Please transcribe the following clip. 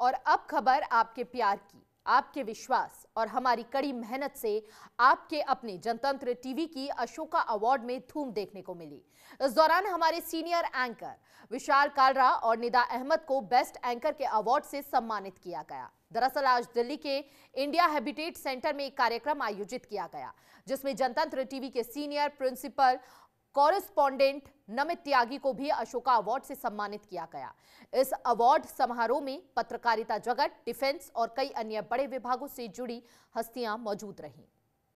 और अब खबर आपके प्यार की आपके विश्वास और हमारी कड़ी मेहनत से आपके अपने जनतंत्र टीवी की अशोका अवार्ड में धूम देखने को मिली इस दौरान हमारे सीनियर एंकर विशाल कालरा और निदा अहमद को बेस्ट एंकर के अवार्ड से सम्मानित किया गया दरअसल आज दिल्ली के इंडिया हैबिटेट सेंटर में एक कार्यक्रम आयोजित किया गया जिसमें जनतंत्र टीवी के senior principal correspondent Namit Tyagi को भी अशोका अवार्ड से सम्मानित किया गया इस अवार्ड समारोह में पत्रकारिता जगत डिफेंस और कई अन्य बड़े विभागों से जुड़ी हस्तियां मौजूद रहीं